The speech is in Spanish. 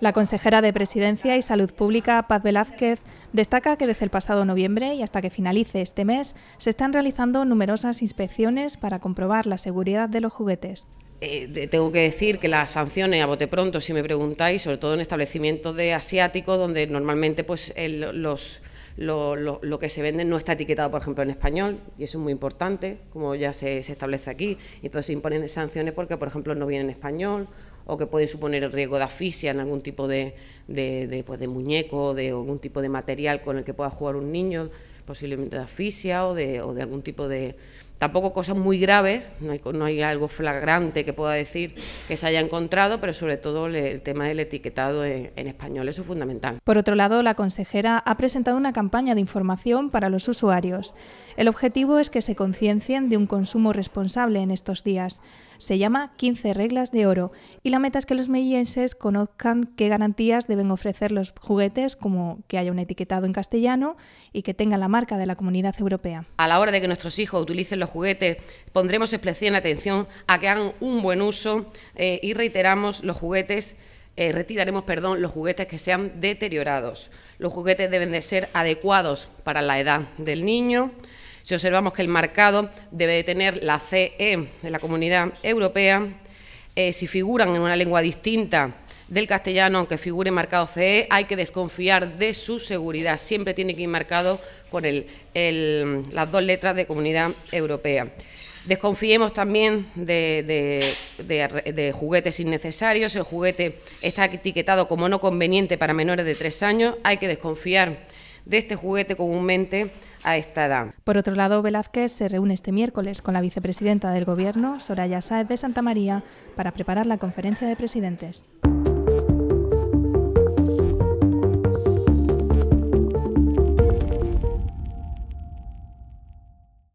La consejera de Presidencia y Salud Pública, Paz Velázquez, destaca que desde el pasado noviembre y hasta que finalice este mes se están realizando numerosas inspecciones para comprobar la seguridad de los juguetes. Eh, tengo que decir que las sanciones a bote pronto, si me preguntáis, sobre todo en establecimientos de asiáticos, donde normalmente pues, los lo, que se vende no está etiquetado, por ejemplo, en español, y eso es muy importante, como ya se, establece aquí. Entonces se imponen sanciones porque, por ejemplo, no viene en español o que pueden suponer el riesgo de asfixia en algún tipo de, de, de, pues, de muñeco, de algún tipo de material con el que pueda jugar un niño posiblemente de asfixia o de, o de algún tipo de... Tampoco cosas muy graves, no hay, no hay algo flagrante que pueda decir que se haya encontrado, pero sobre todo el tema del etiquetado en, español, es fundamental. Por otro lado, la consejera ha presentado una campaña de información para los usuarios. El objetivo es que se conciencien de un consumo responsable en estos días. Se llama 15 reglas de oro y la meta es que los mellenses conozcan qué garantías deben ofrecer los juguetes, como que haya un etiquetado en castellano y que tengan la marca de la Comunidad Europea. A la hora de que nuestros hijos utilicen los juguetes, pondremos especial atención a que hagan un buen uso eh, y reiteramos los juguetes. Eh, retiraremos perdón, los juguetes que sean deteriorados. Los juguetes deben de ser adecuados para la edad del niño. Si observamos que el marcado debe de tener la CE de la Comunidad Europea, eh, si figuran en una lengua distinta del castellano, aunque figure marcado CE, hay que desconfiar de su seguridad. Siempre tiene que ir marcado con las dos letras de Comunidad Europea. Desconfiemos también de, de, juguetes innecesarios. El juguete está etiquetado como no conveniente para menores de tres años. Hay que desconfiar de este juguete comúnmente por otro lado, Velázquez se reúne este miércoles con la vicepresidenta del Gobierno, Soraya Saez de Santa María, para preparar la conferencia de presidentes.